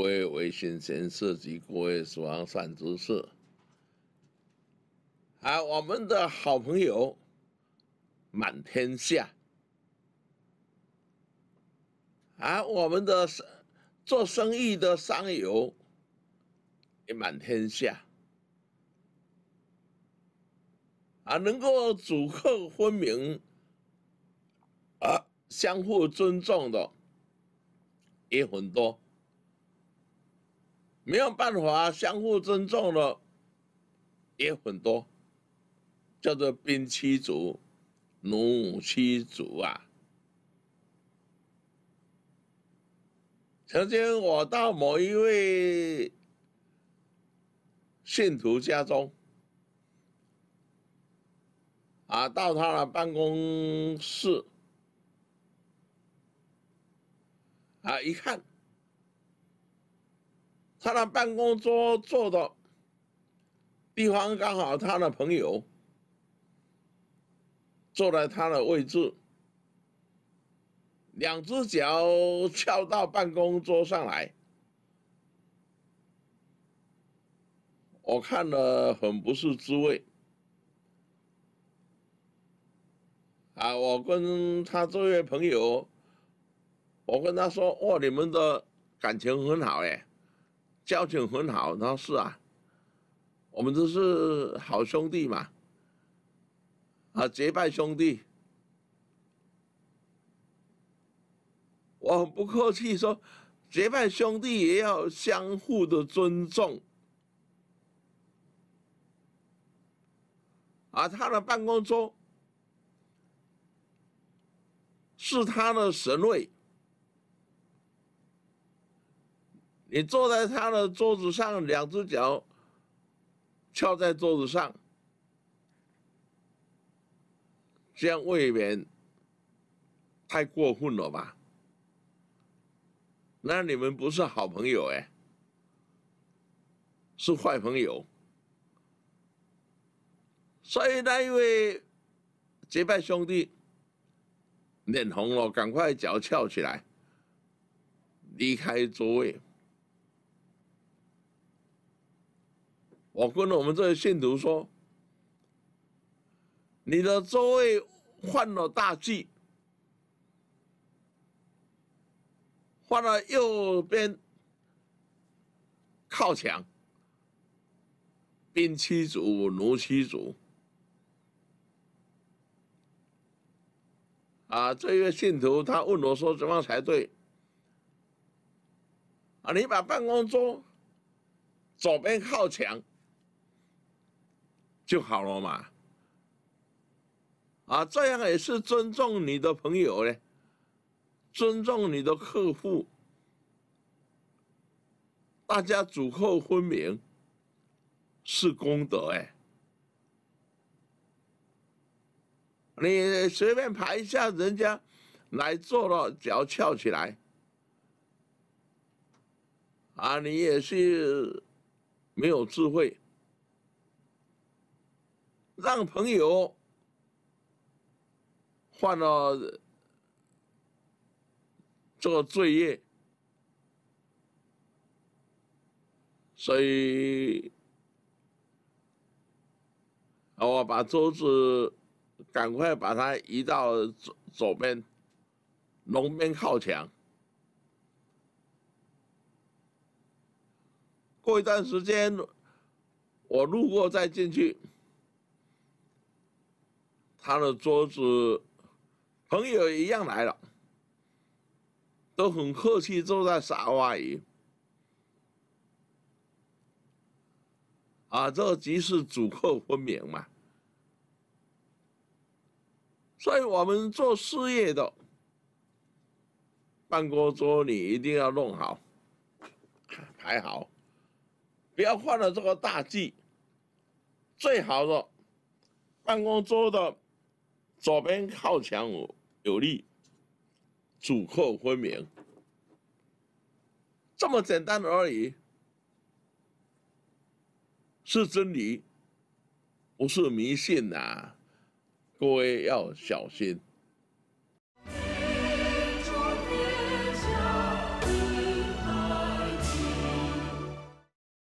国也为先贤事及国也死亡善知识。啊，我们的好朋友满天下；啊，我们的做生意的商友也满天下。啊，能够主客分明啊，相互尊重的也很多。没有办法相互尊重的也很多，叫做兵妻族、奴妻族啊。曾经我到某一位信徒家中，啊，到他的办公室，啊，一看。他的办公桌坐的地方刚好，他的朋友坐在他的位置，两只脚翘到办公桌上来，我看了很不是滋味。啊，我跟他这位朋友，我跟他说：“哇，你们的感情很好，哎。”交情很好，他说是啊，我们都是好兄弟嘛，啊，结拜兄弟。我不客气说，结拜兄弟也要相互的尊重，啊，他的办公桌是他的神位。你坐在他的桌子上，两只脚翘在桌子上，这样未免太过分了吧？那你们不是好朋友哎，是坏朋友。所以那一位结拜兄弟脸红了，赶快脚翘起来，离开座位。我跟我们这些信徒说：“你的座位换了大忌，换了右边靠墙，兵七主奴七主。啊，这个信徒他问我说：“怎么才对？”啊，你把办公桌左边靠墙。就好了嘛，啊，这样也是尊重你的朋友嘞，尊重你的客户，大家主客分明，是功德哎。你随便排一下人家来坐了，脚翘起来，啊，你也是没有智慧。让朋友犯了这个罪业，所以我把桌子赶快把它移到左左边，龙边靠墙。过一段时间，我路过再进去。他的桌子，朋友一样来了，都很客气，坐在沙发椅。啊，这即是主客分明嘛。所以我们做事业的，办公桌你一定要弄好，排好，不要犯了这个大忌。最好的办公桌的。左边靠墙，有力，主客分明，这么简单而已，是真理，不是迷信呐，各位要小心。